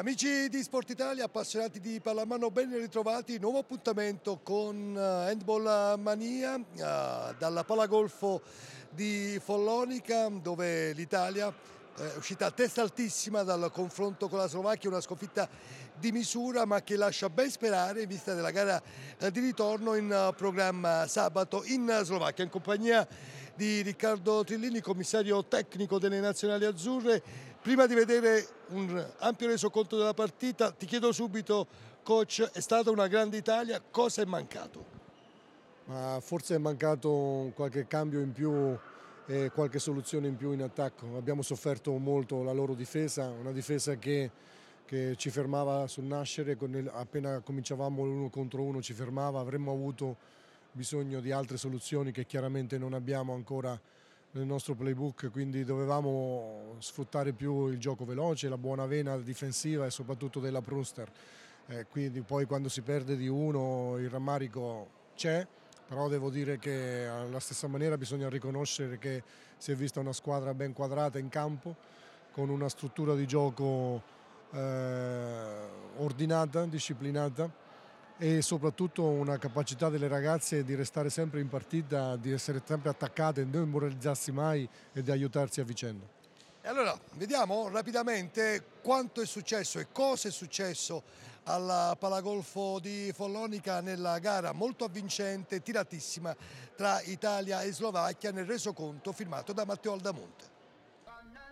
Amici di Sport Italia, appassionati di pallamano, ben ritrovati. Nuovo appuntamento con eh, Handball Mania eh, dalla Palagolfo di Follonica, dove l'Italia eh, è uscita a testa altissima dal confronto con la Slovacchia, una sconfitta di misura ma che lascia ben sperare in vista della gara di ritorno in programma sabato in Slovacchia in compagnia di Riccardo Trillini, commissario tecnico delle nazionali azzurre Prima di vedere un ampio resoconto della partita, ti chiedo subito, coach, è stata una grande Italia, cosa è mancato? Ma forse è mancato qualche cambio in più e qualche soluzione in più in attacco. Abbiamo sofferto molto la loro difesa, una difesa che, che ci fermava sul nascere, appena cominciavamo l'uno contro uno ci fermava, avremmo avuto bisogno di altre soluzioni che chiaramente non abbiamo ancora nel nostro playbook, quindi dovevamo sfruttare più il gioco veloce, la buona vena difensiva e soprattutto della Pruster. Eh, quindi poi quando si perde di uno il rammarico c'è, però devo dire che alla stessa maniera bisogna riconoscere che si è vista una squadra ben quadrata in campo, con una struttura di gioco eh, ordinata, disciplinata e soprattutto una capacità delle ragazze di restare sempre in partita, di essere sempre attaccate, non demoralizzarsi mai e di aiutarsi a vicenda. E allora vediamo rapidamente quanto è successo e cosa è successo alla Palagolfo di Follonica nella gara molto avvincente, tiratissima tra Italia e Slovacchia nel resoconto firmato da Matteo Aldamonte.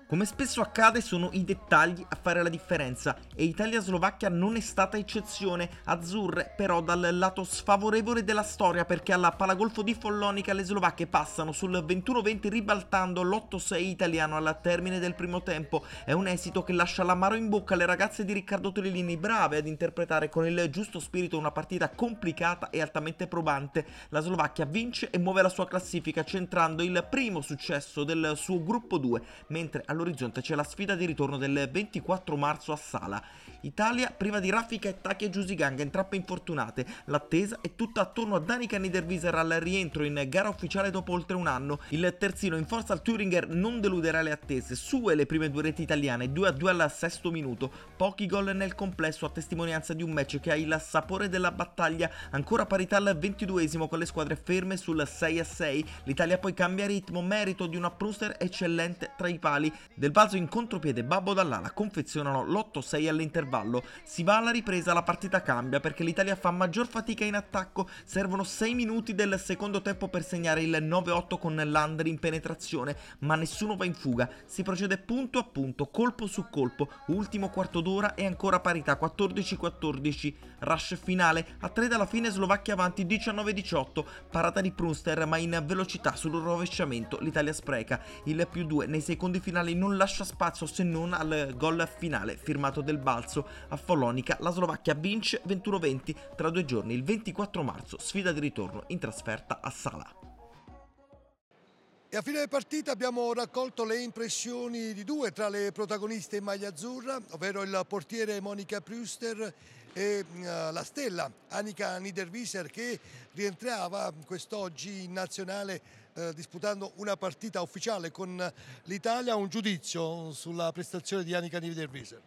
Come spesso accade sono i dettagli a fare la differenza e Italia-Slovacchia non è stata eccezione, azzurre però dal lato sfavorevole della storia perché alla Palagolfo di Follonica le slovacche passano sul 21-20 ribaltando l'8-6 italiano al termine del primo tempo. È un esito che lascia l'amaro in bocca alle ragazze di Riccardo Torellini brave ad interpretare con il giusto spirito una partita complicata e altamente probante. La Slovacchia vince e muove la sua classifica centrando il primo successo del suo gruppo 2, mentre al all'orizzonte c'è la sfida di ritorno del 24 marzo a Sala. Italia priva di Raffica e Taki e Giusiganga in trappe infortunate. L'attesa è tutta attorno a Danica Niederviser al rientro in gara ufficiale dopo oltre un anno. Il terzino in forza al Thüringer non deluderà le attese. Sue le prime due reti italiane, 2 a 2 al sesto minuto. Pochi gol nel complesso a testimonianza di un match che ha il sapore della battaglia. Ancora parità al 22esimo con le squadre ferme sul 6 a 6. L'Italia poi cambia ritmo, merito di una Pruster eccellente tra i pali. Del balzo in contropiede Babbo Dall'Ala confezionano l'8-6 all'intervallo, si va alla ripresa, la partita cambia perché l'Italia fa maggior fatica in attacco, servono 6 minuti del secondo tempo per segnare il 9-8 con Landry in penetrazione, ma nessuno va in fuga, si procede punto a punto, colpo su colpo, ultimo quarto d'ora e ancora parità 14-14, rush finale, a 3 dalla fine Slovacchia avanti 19-18, parata di Prunster ma in velocità sul rovesciamento l'Italia spreca, il più 2 nei secondi finali non lascia spazio se non al gol finale firmato del balzo a Follonica. La Slovacchia vince 21-20 tra due giorni, il 24 marzo, sfida di ritorno in trasferta a Sala. E a fine partita abbiamo raccolto le impressioni di due tra le protagoniste in maglia azzurra, ovvero il portiere Monica Prüster e eh, la stella Annika Niederwieser che rientrava quest'oggi in nazionale eh, disputando una partita ufficiale con l'Italia, un giudizio sulla prestazione di Annika Nividerviser?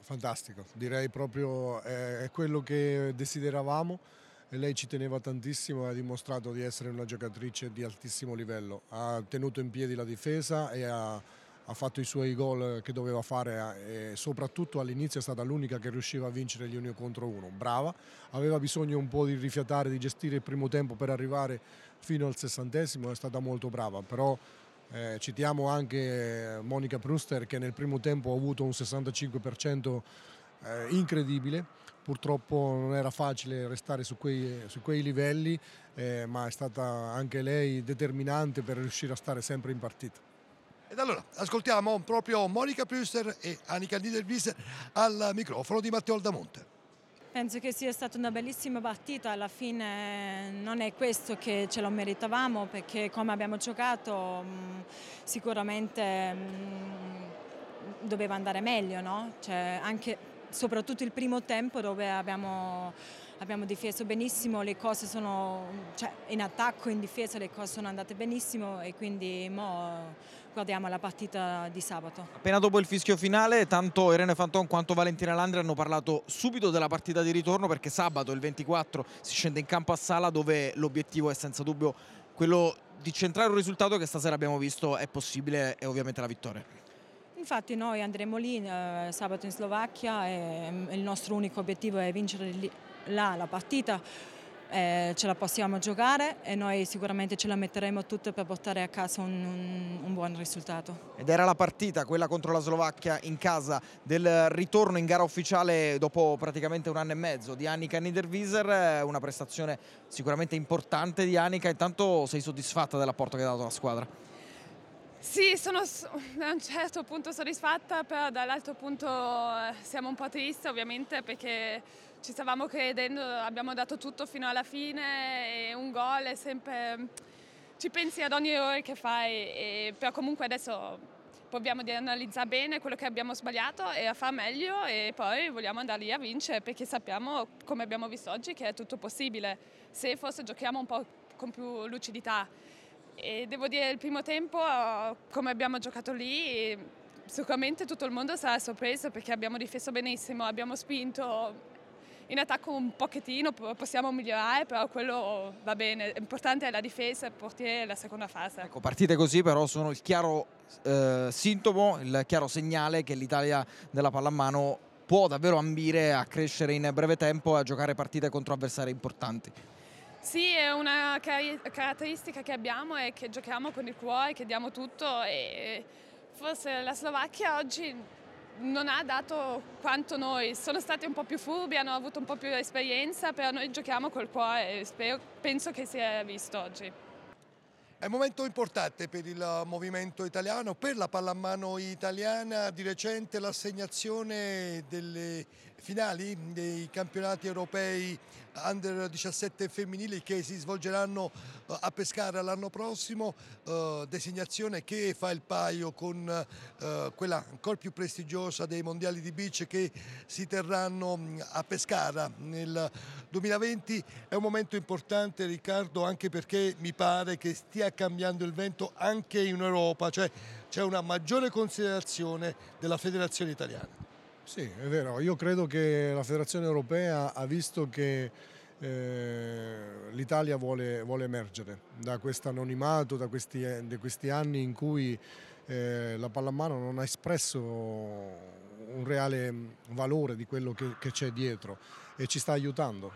Fantastico, direi proprio eh, è quello che desideravamo e lei ci teneva tantissimo e ha dimostrato di essere una giocatrice di altissimo livello, ha tenuto in piedi la difesa e ha ha fatto i suoi gol che doveva fare eh, e soprattutto all'inizio è stata l'unica che riusciva a vincere gli uni contro uno. Brava, aveva bisogno un po' di rifiatare, di gestire il primo tempo per arrivare fino al sessantesimo, è stata molto brava, però eh, citiamo anche eh, Monica Pruster che nel primo tempo ha avuto un 65% eh, incredibile, purtroppo non era facile restare su quei, su quei livelli, eh, ma è stata anche lei determinante per riuscire a stare sempre in partita. Ed allora ascoltiamo proprio Monica Püster e Annika Niederwiesser al microfono di Matteo Aldamonte. Penso che sia stata una bellissima partita, alla fine eh, non è questo che ce lo meritavamo perché come abbiamo giocato mm, sicuramente mm, doveva andare meglio, no? cioè, anche, soprattutto il primo tempo dove abbiamo, abbiamo difeso benissimo, le cose sono cioè, in attacco, in difesa le cose sono andate benissimo e quindi mo, guardiamo la partita di sabato. Appena dopo il fischio finale, tanto Irene Fanton quanto Valentina Landri hanno parlato subito della partita di ritorno perché sabato, il 24, si scende in campo a Sala dove l'obiettivo è senza dubbio quello di centrare un risultato che stasera abbiamo visto è possibile e ovviamente la vittoria. Infatti noi andremo lì eh, sabato in Slovacchia e mm, il nostro unico obiettivo è vincere lì, là la partita eh, ce la possiamo giocare e noi sicuramente ce la metteremo tutte per portare a casa un, un, un, buon risultato. Ed era la partita, quella contro la Slovacchia in casa, del ritorno in gara ufficiale dopo praticamente un anno e mezzo di Annika Niederwieser, una prestazione sicuramente importante di Annika, intanto sei soddisfatta dell'apporto che ha dato la squadra? Sì, sono da un certo punto soddisfatta, però dall'altro punto eh, siamo un po' tristi ovviamente perché ci stavamo credendo, abbiamo dato tutto fino alla fine e un gol è sempre... ci pensi ad ogni errore che fai, e, però comunque adesso proviamo di analizzare bene quello che abbiamo sbagliato e a far meglio e poi vogliamo andare lì a vincere perché sappiamo, come abbiamo visto oggi, che è tutto possibile se forse giochiamo un po' con più lucidità. E devo dire, il primo tempo, come abbiamo giocato lì, sicuramente tutto il mondo sarà sorpreso perché abbiamo difeso benissimo, abbiamo spinto, in attacco un pochettino possiamo migliorare, però quello va bene. L'importante è la difesa, il portiere e la seconda fase. Ecco, partite così però sono il chiaro eh, sintomo, il chiaro segnale che l'Italia della pallamano può davvero ambire a crescere in breve tempo e a giocare partite contro avversari importanti. Sì, è una car- caratteristica che abbiamo è che giochiamo con il cuore, che diamo tutto e forse la Slovacchia oggi non ha dato quanto noi, sono stati un po' più furbi, hanno avuto un po' più esperienza, però noi giochiamo col cuore e spero, penso che sia visto oggi. È un momento importante per il movimento italiano, per la pallamano italiana, di recente l'assegnazione delle finali dei campionati europei under 17 femminili che si svolgeranno eh, a Pescara l'anno prossimo, eh, designazione che fa il paio con eh, quella ancora più prestigiosa dei mondiali di beach che si terranno mm, a Pescara nel 2020. È un momento importante Riccardo anche perché mi pare che stia cambiando il vento anche in Europa, cioè c'è una maggiore considerazione della federazione italiana. Sì, è vero. Io credo che la Federazione Europea ha visto che eh, l'Italia vuole, vuole, emergere da questo anonimato, da questi, eh, da questi anni in cui eh, la pallamano non ha espresso un reale mm, valore di quello che, c'è dietro e ci sta aiutando.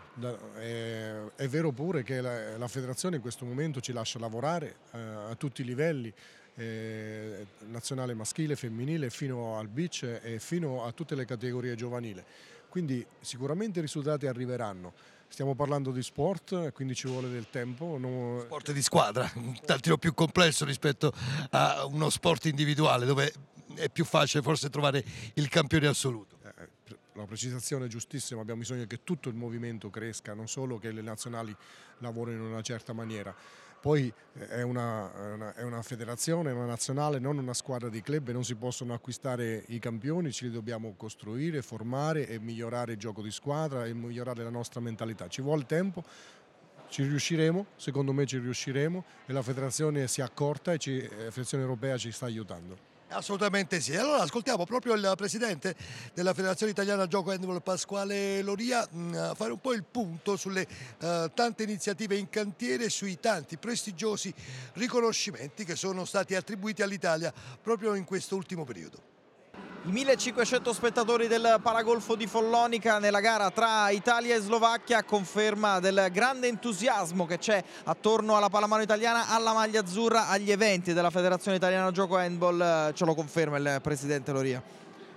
È, è vero pure che la, la, federazione in questo momento ci lascia lavorare eh, a tutti i livelli, eh, nazionale maschile, femminile, fino al beach e fino a tutte le categorie giovanili. Quindi sicuramente i risultati arriveranno. Stiamo parlando di sport, quindi ci vuole del tempo. No... Sport di squadra, un tantino più complesso rispetto a uno sport individuale dove è più facile forse trovare il campione assoluto. Eh, la precisazione è giustissima, abbiamo bisogno che tutto il movimento cresca, non solo che le nazionali lavorino in una certa maniera poi eh, è una, una, è una federazione, una nazionale, non una squadra di club non si possono acquistare i campioni, ce li dobbiamo costruire, formare e migliorare il gioco di squadra e migliorare la nostra mentalità. Ci vuole tempo, ci riusciremo, secondo me ci riusciremo e la federazione si è accorta e ci, eh, la federazione europea ci sta aiutando. Assolutamente sì. Allora ascoltiamo proprio il presidente della Federazione Italiana Gioco Handball Pasquale Loria mm, a fare un po' il punto sulle uh, tante iniziative in cantiere e sui tanti prestigiosi riconoscimenti che sono stati attribuiti all'Italia proprio in questo ultimo periodo. I 1500 spettatori del Paragolfo di Follonica nella gara tra Italia e Slovacchia conferma del grande entusiasmo che c'è attorno alla pallamano italiana, alla maglia azzurra, agli eventi della Federazione Italiana Gioco Handball, ce lo conferma il presidente Loria.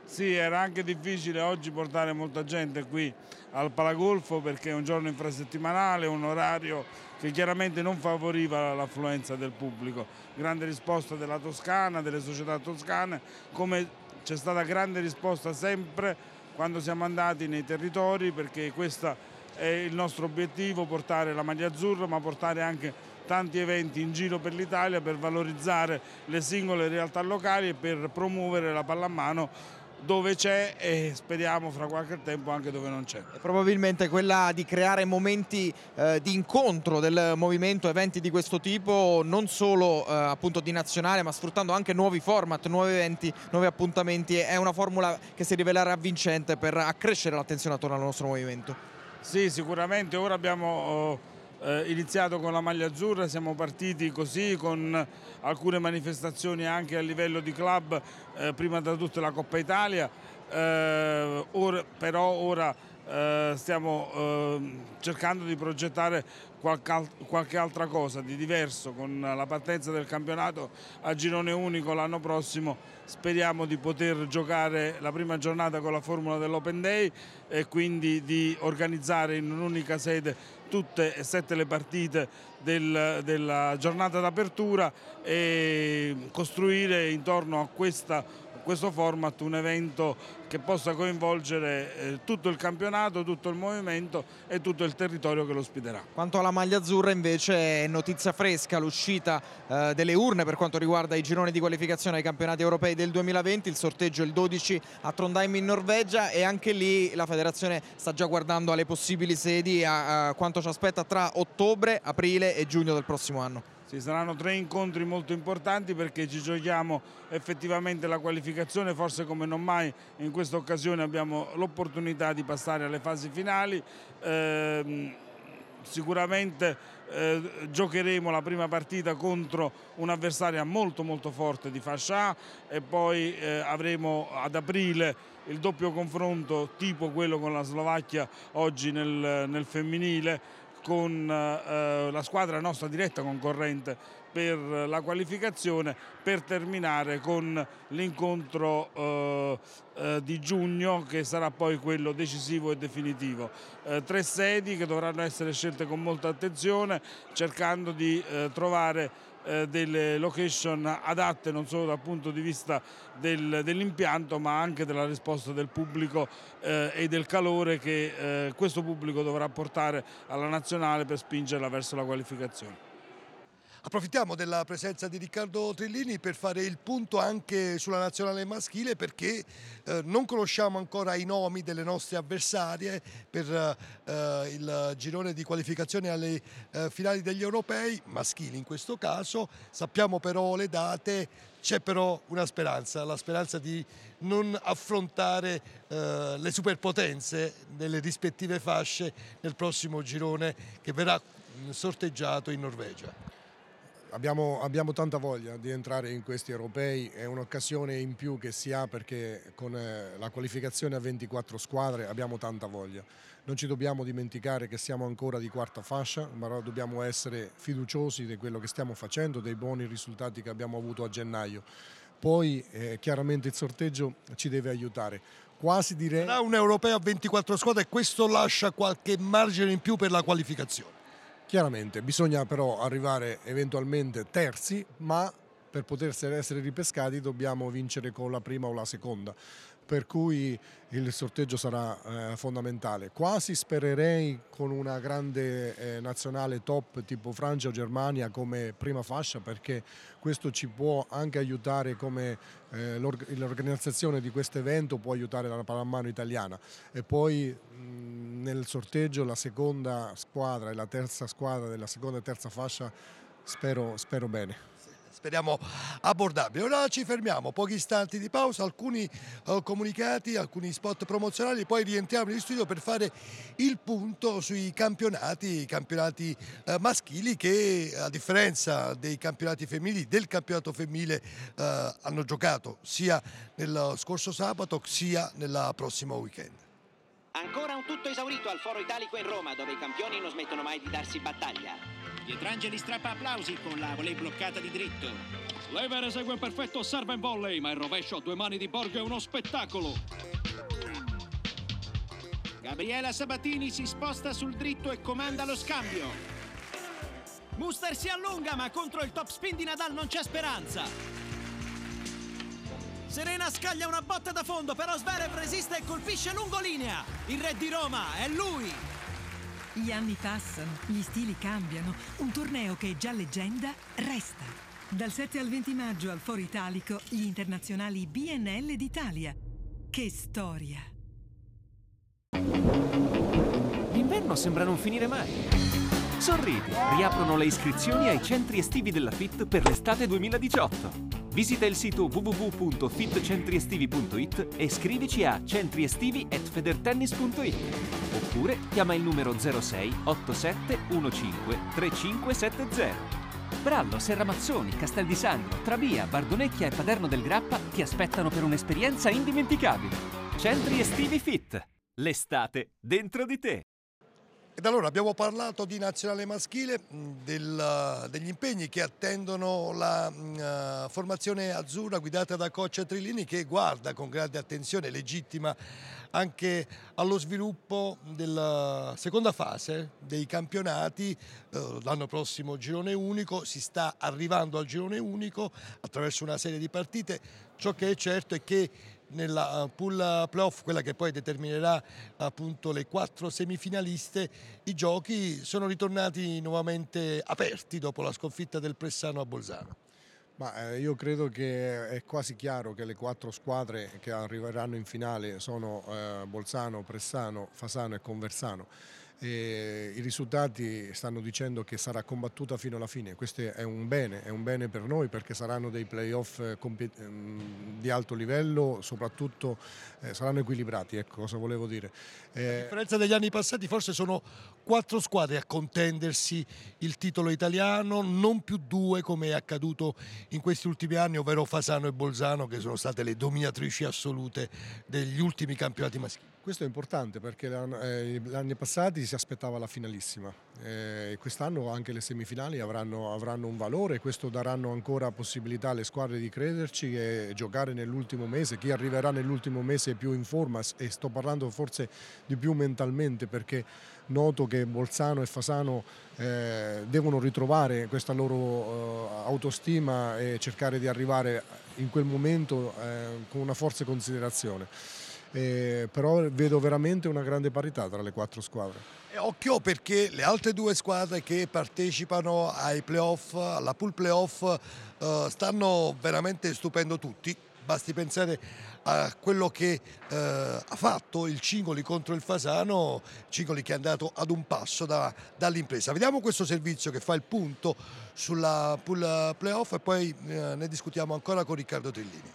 Sì, era anche difficile oggi portare molta gente qui al Paragolfo perché è un giorno infrasettimanale, un orario che chiaramente non favoriva l'affluenza del pubblico. Grande risposta della Toscana, delle società toscane, come c'è stata grande risposta sempre quando siamo andati nei territori perché questo è il nostro obiettivo, portare la maglia azzurra ma portare anche tanti eventi in giro per l'Italia per valorizzare le singole realtà locali e per promuovere la pallamano dove c'è e speriamo fra qualche tempo anche dove non c'è. E probabilmente quella di creare momenti eh, di incontro del movimento, eventi di questo tipo, non solo eh, appunto di nazionale, ma sfruttando anche nuovi format, nuovi eventi, nuovi appuntamenti, è una formula che si rivelerà vincente per accrescere l'attenzione attorno al nostro movimento. Sì, sicuramente ora abbiamo... Oh, eh, iniziato con la maglia azzurra, siamo partiti così con alcune manifestazioni anche a livello di club, eh, prima da tutta la Coppa Italia, eh, or, però ora eh, stiamo ehm, cercando di progettare qualche, qualche, altra cosa di diverso con la partenza del campionato a girone unico l'anno prossimo speriamo di poter giocare la prima giornata con la formula dell'Open Day e quindi di organizzare in un'unica sede tutte e sette le partite del, della giornata d'apertura e costruire intorno a questa questo format un evento che possa coinvolgere eh, tutto il campionato, tutto il movimento e tutto il territorio che lo ospiterà. Quanto alla maglia azzurra invece è notizia fresca l'uscita eh, delle urne per quanto riguarda i gironi di qualificazione ai campionati europei del 2020, il sorteggio il 12 a Trondheim in Norvegia e anche lì la federazione sta già guardando alle possibili sedi a, a quanto ci aspetta tra ottobre, aprile e giugno del prossimo anno. Ci saranno tre incontri molto importanti perché ci giochiamo effettivamente la qualificazione, forse come non mai in questa occasione abbiamo l'opportunità di passare alle fasi finali. Eh, sicuramente eh, giocheremo la prima partita contro un'avversaria molto molto forte di fascia A e poi eh, avremo ad aprile il doppio confronto tipo quello con la Slovacchia oggi nel, nel femminile con eh, la squadra nostra diretta concorrente per la qualificazione per terminare con l'incontro eh, eh, di giugno che sarà poi quello decisivo e definitivo. Eh, tre sedi che dovranno essere scelte con molta attenzione cercando di eh, trovare eh, delle location adatte non solo dal punto di vista del, dell'impianto ma anche della risposta del pubblico eh, e del calore che eh, questo pubblico dovrà portare alla nazionale per spingerla verso la qualificazione. Approfittiamo della presenza di Riccardo Trillini per fare il punto anche sulla nazionale maschile perché eh, non conosciamo ancora i nomi delle nostre avversarie per eh, il girone di qualificazione alle eh, finali degli europei, maschili in questo caso, sappiamo però le date, c'è però una speranza, la speranza di non affrontare eh, le superpotenze nelle rispettive fasce nel prossimo girone che verrà mm, sorteggiato in Norvegia. Abbiamo, abbiamo, tanta voglia di entrare in questi europei, è un'occasione in più che si ha perché con eh, la qualificazione a 24 squadre abbiamo tanta voglia. Non ci dobbiamo dimenticare che siamo ancora di quarta fascia, ma dobbiamo essere fiduciosi di quello che stiamo facendo, dei buoni risultati che abbiamo avuto a gennaio. Poi eh, chiaramente il sorteggio ci deve aiutare. Quasi direi... Sarà un europeo a 24 squadre e questo lascia qualche margine in più per la qualificazione. Chiaramente bisogna però arrivare eventualmente terzi, ma per poter essere ripescati dobbiamo vincere con la prima o la seconda per cui il sorteggio sarà eh, fondamentale. Quasi spererei con una grande eh, nazionale top tipo Francia o Germania come prima fascia perché questo ci può anche aiutare come eh, l'organizzazione di questo evento può aiutare la pallamano italiana e poi mh, nel sorteggio la seconda squadra e la terza squadra della seconda e terza fascia spero, spero bene speriamo abbordabile. Ora ci fermiamo, pochi istanti di pausa, alcuni eh, comunicati, alcuni spot promozionali, poi rientriamo in studio per fare il punto sui campionati, i campionati eh, maschili che a differenza dei campionati femminili, del campionato femminile eh, hanno giocato sia nel scorso sabato sia nel prossimo weekend. Ancora un tutto esaurito al Foro Italico in Roma, dove i campioni non smettono mai di darsi battaglia. Pietrangeli strappa applausi con la volei bloccata di dritto. Lever esegue perfetto serve in volley, ma il rovescio a due mani di Borgo è uno spettacolo. Gabriela Sabatini si sposta sul dritto e comanda lo scambio. Muster si allunga, ma contro il top spin di Nadal non c'è speranza. Serena scaglia una botta da fondo, però Sverev resiste e colpisce lungo linea. Il re di Roma è lui! Gli anni passano, gli stili cambiano, un torneo che è già leggenda resta. Dal 7 al 20 maggio al Foro Italico gli internazionali BNL d'Italia. Che storia! L'inverno sembra non finire mai. Sorridi, riaprono le iscrizioni ai centri estivi della FIT per l'estate 2018. Visita il sito www.fitcentriestivi.it e iscrivici a centriestivi.federtennis.it oppure chiama il numero 06 87 15 3570. Brallo, Serramazzoni, Castel di Sangro, Trabia, Bardonecchia e Paderno del Grappa ti aspettano per un'esperienza indimenticabile. Centri estivi fit. L'estate dentro di te. Ed allora abbiamo parlato di nazionale maschile, mm, del, eh, degli impegni che attendono la uh, formazione azzurra guidata da Coccia Trillini che guarda con grande attenzione legittima anche allo sviluppo della seconda fase dei campionati, uh, l'anno prossimo girone unico, si sta arrivando al girone unico attraverso una serie di partite, ciò che è certo è che nella eh, pool playoff, quella che poi determinerà appunto le quattro semifinaliste, i giochi sono ritornati nuovamente aperti dopo la sconfitta del Pressano a Bolzano. Ma eh, io credo che è quasi chiaro che le quattro squadre che arriveranno in finale sono eh, Bolzano, Pressano, Fasano e Conversano e i risultati stanno dicendo che sarà combattuta fino alla fine. Questo è un bene, è un bene per noi perché saranno dei playoff eh, mm, di alto livello, soprattutto eh, saranno equilibrati, ecco cosa volevo dire. Eh... A differenza degli anni passati forse sono quattro squadre a contendersi il titolo italiano, non più due come è accaduto in questi ultimi anni, ovvero Fasano e Bolzano che sono state le dominatrici assolute degli ultimi campionati maschili. Questo è importante perché gli eh, anni passati si aspettava la finalissima, eh, e quest'anno anche le semifinali avranno, avranno un valore, questo daranno ancora possibilità alle squadre di crederci e giocare nell'ultimo mese, chi arriverà nell'ultimo mese è più in forma e sto parlando forse di più mentalmente perché noto che Bolzano e Fasano eh, devono ritrovare questa loro eh, autostima e cercare di arrivare in quel momento con una forza e considerazione eh, però vedo veramente una grande parità tra le quattro squadre. E occhio perché le altre due squadre che partecipano ai playoff, alla pool playoff, eh, stanno veramente stupendo tutti. Basti pensare a quello che eh, ha fatto il Cingoli contro il Fasano, Cingoli che è andato ad un passo da, dall'impresa. Vediamo questo servizio che fa il punto sulla pool playoff e poi eh, ne discutiamo ancora con Riccardo Trillini.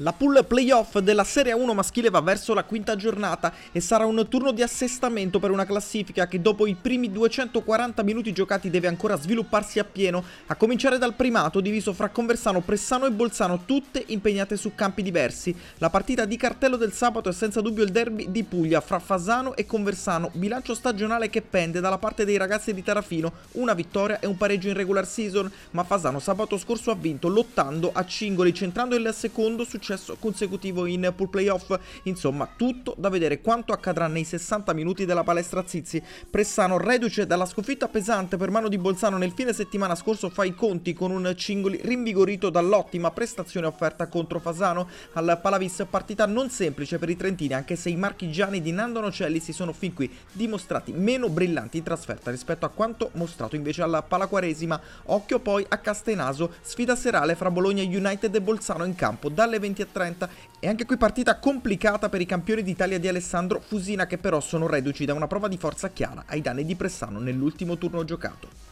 La pool playoff della Serie 1 maschile va verso la quinta giornata e sarà un turno di assestamento per una classifica che dopo i primi 240 minuti giocati deve ancora svilupparsi appieno, a cominciare dal primato diviso fra Conversano, Pressano e Bolzano, tutte impegnate su campi diversi. La partita di cartello del sabato è senza dubbio il derby di Puglia fra Fasano e Conversano, bilancio stagionale che pende dalla parte dei ragazzi di Tarafino, una vittoria e un pareggio in regular season, ma Fasano sabato scorso ha vinto lottando a Cingoli, centrando il secondo su successo consecutivo in pool playoff. Insomma, tutto da vedere quanto accadrà nei 60 minuti della palestra Zizzi. Pressano, reduce dalla sconfitta pesante per mano di Bolzano nel fine settimana scorso, fa i conti con un Cingoli rinvigorito dall'ottima prestazione offerta contro Fasano. Al Palavis partita non semplice per i trentini, anche se i marchigiani di Nando Nocelli si sono fin qui dimostrati meno brillanti in trasferta rispetto a quanto mostrato invece alla Palaquaresima. Occhio poi a Castenaso, sfida serale fra Bologna United e Bolzano in campo dalle 20 20 e 30. E anche qui partita complicata per i campioni d'Italia di Alessandro Fusina che però sono reduci da una prova di forza chiara ai danni di Pressano nell'ultimo turno giocato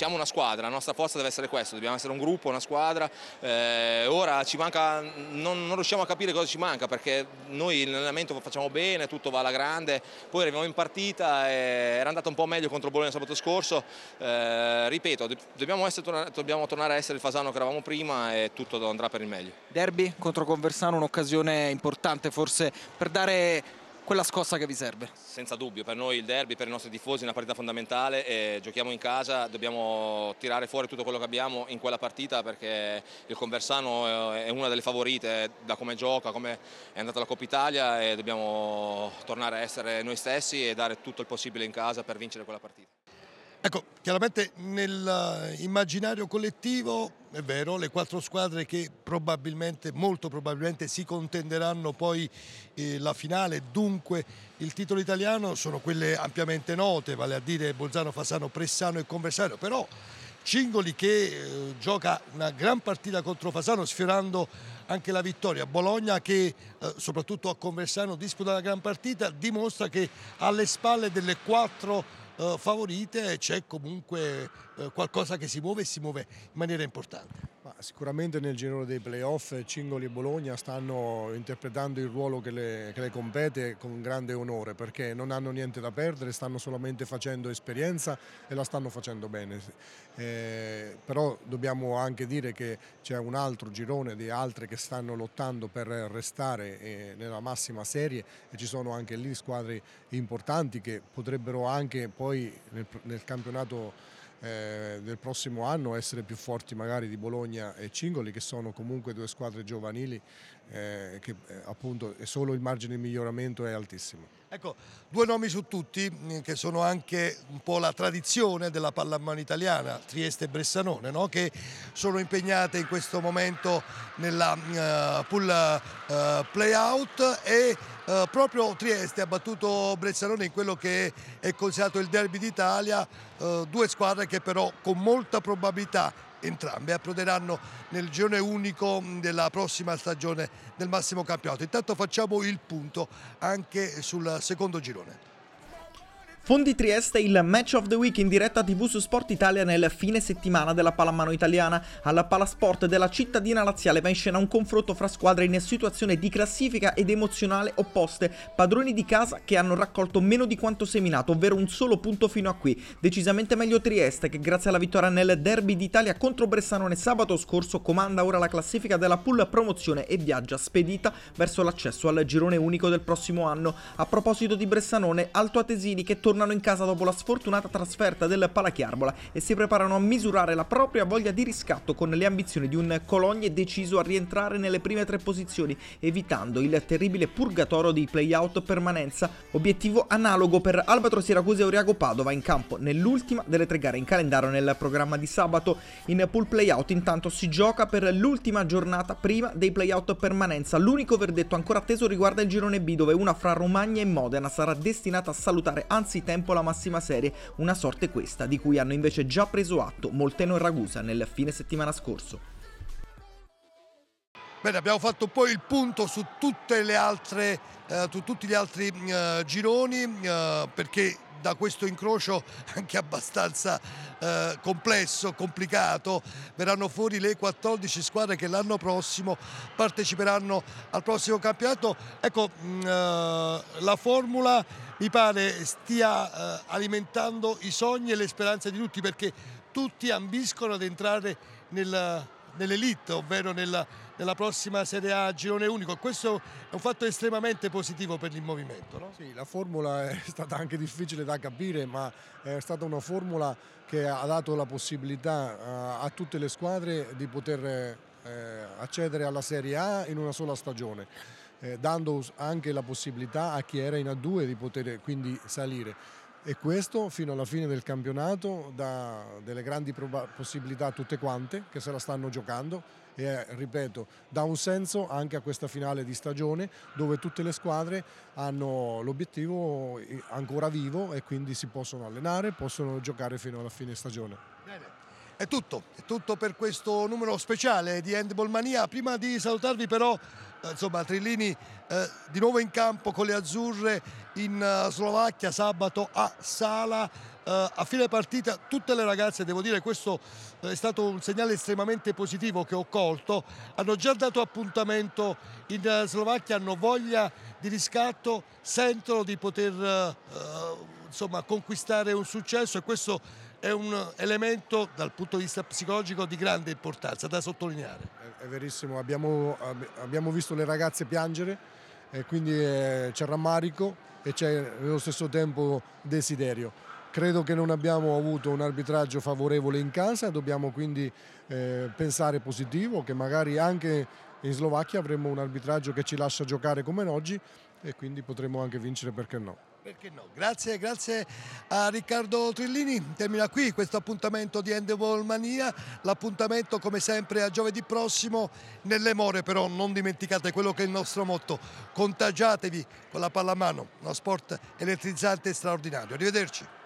siamo una squadra, la nostra forza deve essere questo, dobbiamo essere un gruppo, una squadra. Eh, ora ci manca, non, non, riusciamo a capire cosa ci manca perché noi l'allenamento lo facciamo bene, tutto va alla grande, poi arriviamo in partita, e era andata un po' meglio contro Bologna sabato scorso, eh, ripeto, dobbiamo, essere, dobbiamo, tornare a essere il Fasano che eravamo prima e tutto andrà per il meglio. Derby contro Conversano, un'occasione importante forse per dare quella scossa che vi serve. Senza dubbio, per noi il derby, per i nostri tifosi è una partita fondamentale, e giochiamo in casa, dobbiamo tirare fuori tutto quello che abbiamo in quella partita perché il Conversano eh, è una delle favorite da come gioca, come è andata la Coppa Italia e dobbiamo tornare a essere noi stessi e dare tutto il possibile in casa per vincere quella partita. Ecco, chiaramente nell'immaginario eh, collettivo è vero, le quattro squadre che probabilmente, molto probabilmente si contenderanno poi eh, la finale, dunque il titolo italiano sono quelle ampiamente note, vale a dire Bolzano, Fasano, Pressano e Conversario, però Cingoli che eh, gioca una gran partita contro Fasano sfiorando anche la vittoria, Bologna che eh, soprattutto a Conversano disputa una gran partita, dimostra che alle spalle delle quattro eh, favorite c'è comunque eh, qualcosa che si muove e si muove in maniera importante. Sicuramente nel girone dei playoff eh, Cingoli e Bologna stanno interpretando il ruolo che le, che le, compete con grande onore perché non hanno niente da perdere, stanno solamente facendo esperienza e la stanno facendo bene. Eh, però dobbiamo anche dire che c'è un altro girone di altre che stanno lottando per restare eh, nella massima serie e ci sono anche lì squadre importanti che potrebbero anche poi nel, nel campionato eh, del prossimo anno essere più forti magari di Bologna e Cingoli che sono comunque due squadre giovanili eh, che eh, appunto solo il margine di miglioramento è altissimo. Ecco, due nomi su tutti mm, che sono anche un po' la tradizione della pallamano italiana, Trieste e Bressanone, no? che sono impegnate in questo momento nella uh, eh, pull uh, eh, play e uh, proprio Trieste ha battuto Bressanone in quello che è considerato il derby d'Italia, due squadre che però con molta probabilità entrambe approderanno nel girone unico mm, della prossima stagione del massimo campionato. Intanto facciamo il punto anche sul secondo girone. Fondi Trieste il match of the week in diretta TV su Sport Italia nel fine settimana della pallamano italiana. Alla Palasport della cittadina laziale va in scena un confronto fra squadre in situazione di classifica ed emozionale opposte, padroni di casa che hanno raccolto meno di quanto seminato, ovvero un solo punto fino a qui. Decisamente meglio Trieste che grazie alla vittoria nel derby d'Italia contro Bressanone sabato scorso comanda ora la classifica della pool promozione e viaggia spedita verso l'accesso al girone unico del prossimo anno. A proposito di Bressanone, Alto Atesini che torna tornano in casa dopo la sfortunata trasferta del Palachiarbola e si preparano a misurare la propria voglia di riscatto con le ambizioni di un Cologne deciso a rientrare nelle prime tre posizioni, evitando il terribile purgatorio di playout permanenza, obiettivo analogo per Albatro Siracusa e Oriago Padova in campo nell'ultima delle tre gare in calendario nel programma di sabato. In pool playout intanto si gioca per l'ultima giornata prima dei playout permanenza. L'unico verdetto ancora atteso riguarda il girone B dove una fra Romagna e Modena sarà destinata a salutare, anzi di tempo la massima serie, una sorte questa di cui hanno invece già preso atto Molteno e Ragusa nel fine settimana scorso. Bene, abbiamo fatto poi il punto su, tutte le altre, eh, su tutti gli altri eh, gironi eh, perché da questo incrocio anche abbastanza eh, complesso, complicato, verranno fuori le 14 squadre che l'anno prossimo parteciperanno al prossimo campionato. Ecco, mh, mm, eh, la formula mi pare stia eh, alimentando i sogni e le speranze di tutti perché tutti ambiscono ad entrare nel, nell'elite, ovvero nella nella prossima Serie A girone unico. Questo è un fatto estremamente positivo per l'immovimento. No? Sì, la formula è stata anche difficile da capire, ma è stata una formula che ha dato la possibilità eh, a tutte le squadre di poter eh, accedere alla Serie A in una sola stagione. Eh, dando anche la possibilità a chi era in A2 di poter quindi salire e questo fino alla fine del campionato dà delle grandi possibilità a tutte quante che se la stanno giocando e ripeto dà un senso anche a questa finale di stagione dove tutte le squadre hanno l'obiettivo eh, ancora vivo e quindi si possono allenare, possono giocare fino alla fine stagione. Bene, è tutto, è tutto per questo numero speciale di Handball Mania. Prima di salutarvi però, eh, insomma, Trillini eh, di nuovo in campo con le azzurre in uh, Slovacchia sabato a Sala. Uh, a fine partita tutte le ragazze, devo dire questo è stato un segnale estremamente positivo che ho colto, hanno già dato appuntamento in uh, Slovacchia, hanno voglia di riscatto, sentono di poter insomma, conquistare un successo e questo è un elemento dal punto di vista psicologico di grande importanza da sottolineare. È, è verissimo, abbiamo, abbiamo, visto le ragazze piangere, quindi eh, c'è rammarico e c'è allo stesso tempo desiderio. Credo che non abbiamo avuto un arbitraggio favorevole in casa, dobbiamo quindi eh, pensare positivo, che magari anche in Slovacchia avremo un arbitraggio che ci lascia giocare come oggi e quindi potremo anche vincere perché no. Perché no? Grazie, grazie a Riccardo Trillini. Termina qui questo appuntamento di Endevol Mania. L'appuntamento come sempre a giovedì prossimo nelle more, però non dimenticate quello che è il nostro motto. Contagiatevi con la pallamano, uno sport elettrizzante e straordinario. Arrivederci.